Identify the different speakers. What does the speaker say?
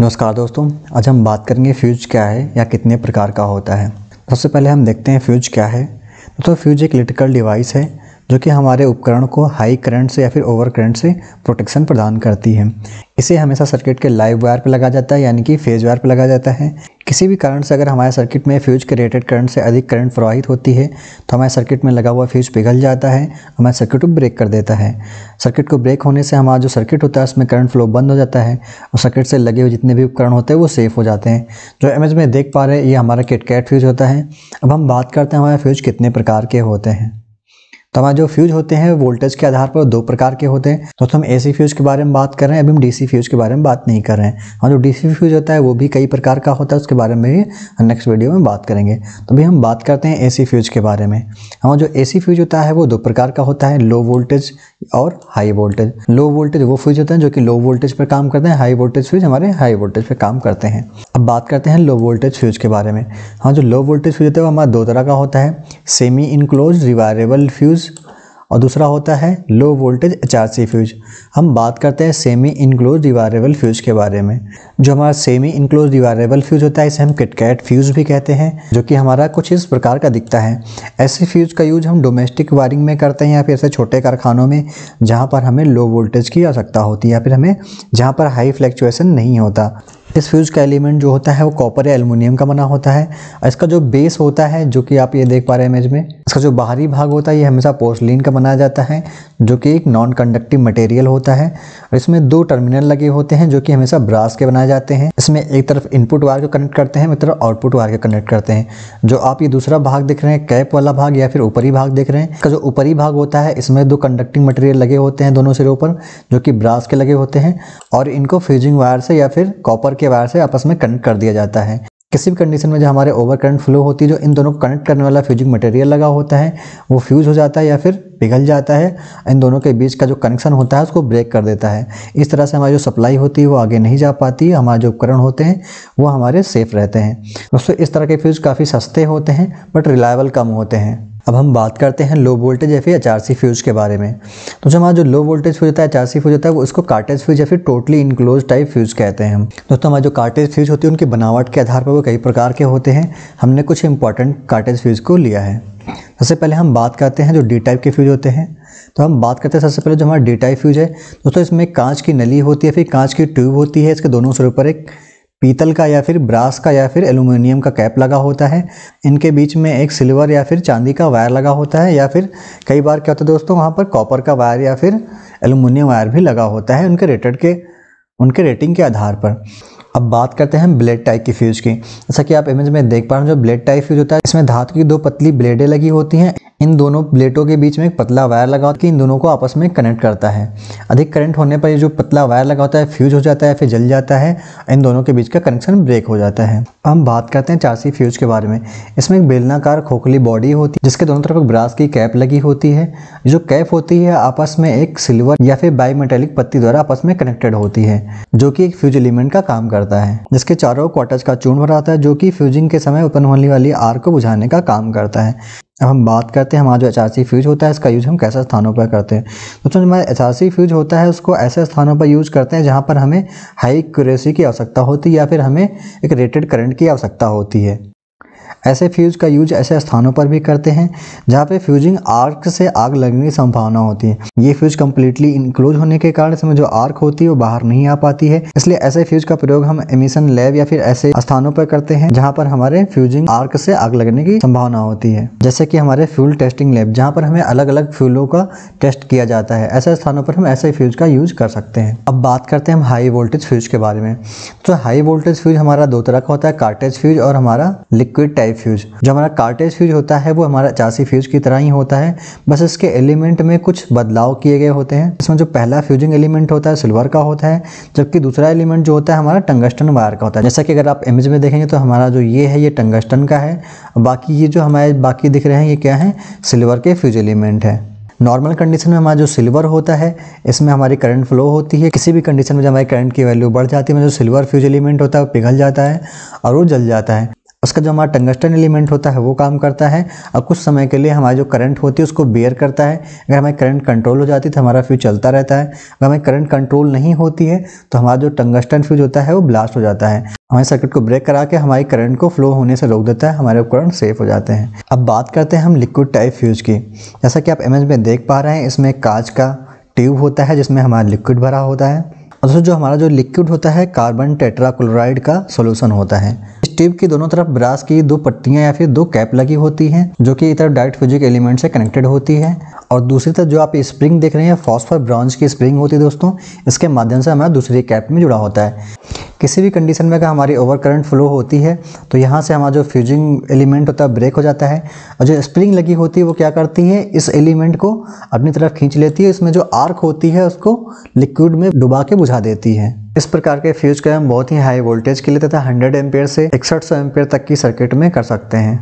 Speaker 1: नमस्कार दोस्तों आज हम बात करेंगे फ्यूज क्या है या कितने प्रकार का होता है सबसे पहले हम देखते हैं फ्यूज क्या है दोस्तों फ्यूज एक इलेक्ट्रिकल डिवाइस है जो कि हमारे उपकरण को हाई करंट से या फिर ओवर करंट से प्रोटेक्शन प्रदान करती है इसे हमेशा सर्किट के लाइव वायर पर लगा जाता है यानी कि फेज वायर पर लगाया जाता है किसी भी कारण से अगर हमारे सर्किट में फ्यूज के रेटेड करंट से अधिक करंट प्रवाहित होती है तो हमारे सर्किट में लगा हुआ फ्यूज पिघल जाता है हमारे सर्किट को ब्रेक कर देता है सर्किट को ब्रेक होने से हमारा जो सर्किट होता है उसमें करंट फ्लो बंद हो जाता है और सर्किट से लगे हुए जितने भी उपकरण होते हैं वो सेफ हो जाते हैं जो इमेज में देख पा रहे हैं ये हमारा किटकैट फ्यूज होता है अब हम बात करते हैं हमारे फ्यूज कितने प्रकार के होते हैं तो हमारे जो फ्यूज होते हैं वोल्टेज के आधार पर दो प्रकार के होते हैं तो हम एसी फ्यूज के बारे में बात कर रहे हैं अभी हम डीसी फ्यूज के बारे में बात नहीं कर रहे हैं और हाँ, जो डीसी फ्यूज होता है वो भी कई प्रकार का होता है उसके बारे में भी नेक्स्ट वीडियो में बात करेंगे तो अभी हम बात करते हैं ए फ्यूज के बारे में हमारा जो ए फ्यूज होता है वो दो प्रकार का होता है लो वोल्टेज और हाई वोल्टेज लो वोल्टेज वो फ्यूज होते हैं जो कि लो वोल्टेज पर काम करते हैं हाई वोल्टेज फ्यूज हमारे हाई वोल्टेज पर काम करते हैं अब बात करते हैं लो वोल्टेज फ्यूज के बारे में हाँ जो लो वोल्टेज फ्यूज होता है वो हमारा दो तरह का होता है सेमी इनक्लोज रिवायरेबल फ्यूज और दूसरा होता है लो वोल्टेज एच फ्यूज हम बात करते हैं सेमी इनक्लोज डिवारेबल फ्यूज के बारे में जो हमारा सेमी इनक्लोज डिवारेबल फ्यूज होता है इसे हम किटकैट फ्यूज भी कहते हैं जो कि हमारा कुछ इस प्रकार का दिखता है ऐसे फ्यूज का यूज हम डोमेस्टिक वायरिंग में करते हैं या फिर ऐसे छोटे कारखानों में जहाँ पर हमें लो वोल्टेज की आवश्यकता होती है या फिर हमें जहाँ पर हाई फ्लैक्चुएसन नहीं होता इस फ्यूज़ का एलिमेंट जो होता है वो कॉपर या एलमिनियम का बना होता है और इसका जो बेस होता है जो कि आप ये देख पा रहे हैं इमेज में इसका जो बाहरी भाग होता है ये हमेशा पोस्टलिन का बनाया जाता है जो कि एक नॉन कंडक्टिव मटेरियल होता है और इसमें दो टर्मिनल लगे होते हैं जो कि हमेशा ब्रास के बनाए जाते हैं इसमें एक तरफ इनपुट वायर को कनेक्ट करते हैं एक तरफ आउटपुट वायर को कनेक्ट करते हैं जो आप ये दूसरा भाग देख रहे हैं कैप वाला भाग या फिर ऊपरी भाग देख रहे हैं इसका जो ऊपरी भाग होता है इसमें दो कंडक्टिंग मटेरियल लगे होते हैं दोनों सिरों पर जो कि ब्रास के लगे होते हैं और इनको फ्यूजिंग वायर से या फिर कॉपर के वायर से आपस में कनेक्ट कर दिया जाता है किसी भी कंडीशन में जो हमारे ओवर करंट फ्लो होती है जो इन दोनों को कनेक्ट करने वाला फ्यूजिंग मटेरियल लगा होता है वो फ्यूज हो जाता है या फिर पिघल जाता है इन दोनों के बीच का जो कनेक्शन होता है उसको ब्रेक कर देता है इस तरह से हमारी जो सप्लाई होती है वो आगे नहीं जा पाती हमारे जो उपकरण होते हैं वो हमारे सेफ रहते हैं दोस्तों इस तरह के फ्यूज काफ़ी सस्ते होते हैं बट रिलायबल कम होते हैं अब हम बात करते हैं लो वोल्टेज या फिर एच फ्यूज के बारे में तो जो हमारा जो लो वोल्टेज फ्यूज होता है एच फ्यूज होता है वो उसको कार्टेज फ्यूज या फिर टोटली इनक्लोज टाइप फ्यूज कहते हैं दोस्तों हमारे जो कार्टेज फ्यूज होती है उनकी बनावट के आधार पर वो कई प्रकार के होते हैं हमने कुछ इंपॉर्टेंट कार्टेज फ्यूज को लिया है सबसे पहले हम बात करते हैं जो डी टाइप के फ्यूज होते हैं तो हम बात करते हैं सबसे पहले जो हमारा डी टाइप फ्यूज है दोस्तों इसमें कांच की नली होती है फिर कांच की ट्यूब होती है इसके दोनों सिरों पर एक पीतल का या फिर ब्रास का या फिर एल्यूमिनियम का कैप लगा होता है इनके बीच में एक सिल्वर या फिर चांदी का वायर लगा होता है या फिर कई बार क्या होता है दोस्तों वहाँ पर कॉपर का वायर या फिर एल्यूमिनियम वायर भी लगा होता है उनके रेटेड के उनके रेटिंग के आधार पर अब बात करते हैं ब्लेड टाइप की फ्यूज की जैसा कि आप इमेज में देख पा रहे हैं जो ब्लेड टाइप फ्यूज होता है इसमें धातु की दो पतली ब्लेडें लगी होती हैं इन दोनों प्लेटों के बीच में एक पतला वायर लगा होता है कि इन दोनों को आपस में कनेक्ट करता है अधिक करंट होने पर ये जो पतला वायर लगा होता है फ्यूज हो जाता है फिर जल जाता है इन दोनों के बीच का कनेक्शन ब्रेक हो जाता है हम बात करते हैं चारसी फ्यूज के बारे में इसमें एक बेलनाकार खोखली बॉडी होती है जिसके दोनों तरफ एक ब्रास की कैप लगी होती है जो कैप होती है आपस में एक सिल्वर या फिर बायोमेटेलिक पत्ती द्वारा आपस में कनेक्टेड होती है जो कि एक फ्यूज एलिमेंट का काम करता है जिसके चारों क्वार्टर्स का चूर्ण भरा होता है जो कि फ्यूजिंग के समय उत्पन्न होने वाली आर को बुझाने का काम करता है अब हम बात करते हैं हमारा जो एच फ्यूज होता है इसका यूज़ हम कैसे स्थानों पर करते हैं दोस्तों हमारा एच फ्यूज होता है उसको ऐसे स्थानों पर यूज़ करते हैं जहाँ पर हमें हाई क्यूरेसी की आवश्यकता होती है या फिर हमें एक रेटेड करंट की आवश्यकता होती है ऐसे फ्यूज़ का यूज ऐसे स्थानों पर भी करते हैं जहाँ पे फ्यूजिंग आर्क से आग लगने की संभावना होती है ये फ्यूज़ कम्प्लीटली इंक्लोज होने के कारण इसमें जो आर्क होती है वो बाहर नहीं आ पाती है इसलिए ऐसे फ्यूज का प्रयोग हम एमिशन लैब या फिर ऐसे स्थानों पर करते हैं जहाँ पर हमारे फ्यूजिंग आर्क से आग लगने की संभावना होती है जैसे कि हमारे फ्यूल टेस्टिंग लैब जहाँ पर हमें अलग अलग फ्यूलों का टेस्ट किया जाता है ऐसे स्थानों पर हम ऐसे फ्यूज का यूज कर सकते हैं अब बात करते हैं हम हाई वोल्टेज फ्यूज के बारे में तो हाई वोल्टेज फ्यूज हमारा दो तरह का होता है कार्टेज फ्यूज और हमारा लिक्विड टाइप टाइप फ्यूज जो हमारा कार्टेज फ्यूज होता है वो हमारा चासी फ्यूज की तरह ही होता है बस इसके एलिमेंट में कुछ बदलाव किए गए होते हैं इसमें जो पहला फ्यूजिंग एलिमेंट होता है सिल्वर का होता है जबकि दूसरा एलिमेंट जो होता है हमारा टंगस्टन वायर का होता है जैसा कि अगर आप इमेज में देखेंगे तो हमारा जो ये है ये टंगस्टन का है बाकी ये जो हमारे बाकी दिख रहे हैं ये क्या है सिल्वर के फ्यूज एलिमेंट है नॉर्मल कंडीशन में हमारा जो सिल्वर होता है इसमें हमारी करंट फ्लो होती है किसी भी कंडीशन में जब हमारी करंट की वैल्यू बढ़ जाती है जो सिल्वर फ्यूज एलिमेंट होता है वो पिघल जाता है और वो जल जाता है उसका जो हमारा टंगस्टन एलिमेंट होता है वो काम करता है और कुछ समय के लिए हमारी जो करंट होती है उसको बेयर करता है अगर हमें करंट कंट्रोल हो जाती है तो हमारा फ्यूज चलता रहता है अगर हमें करंट कंट्रोल नहीं होती है तो हमारा जो टंगस्टन फ्यूज होता है वो ब्लास्ट हो जाता है हमारे सर्किट को ब्रेक करा के हमारी करंट को फ्लो होने से रोक देता है हमारे उपकरण सेफ हो जाते हैं अब बात करते हैं हम लिक्विड टाइप फ्यूज की जैसा कि आप इमेज में देख पा रहे हैं इसमें कांच का ट्यूब होता है जिसमें हमारा लिक्विड भरा होता है और जो हमारा जो लिक्विड होता है कार्बन टेट्राक्लोराइड का सोल्यूशन होता है ट्यूब की दोनों तरफ ब्रास की दो पट्टियां या फिर दो कैप लगी होती हैं जो कि इधर डायरेक्ट फिजिक एलिमेंट से कनेक्टेड होती है और दूसरी तरफ जो आप स्प्रिंग देख रहे हैं फॉस्फर ब्रांच की स्प्रिंग होती है दोस्तों इसके माध्यम से हमारा दूसरी कैप में जुड़ा होता है किसी भी कंडीशन में अगर हमारी ओवर करंट फ्लो होती है तो यहाँ से हमारा जो फ्यूजिंग एलिमेंट होता है ब्रेक हो जाता है और जो स्प्रिंग लगी होती है वो क्या करती है इस एलिमेंट को अपनी तरफ खींच लेती है इसमें जो आर्क होती है उसको लिक्विड में डुबा के बुझा देती है इस प्रकार के फ्यूज का हम बहुत ही हाई वोल्टेज के लिए तथा 100 एम्पेयर से इकसठ सौ एम्पेयर तक की सर्किट में कर सकते हैं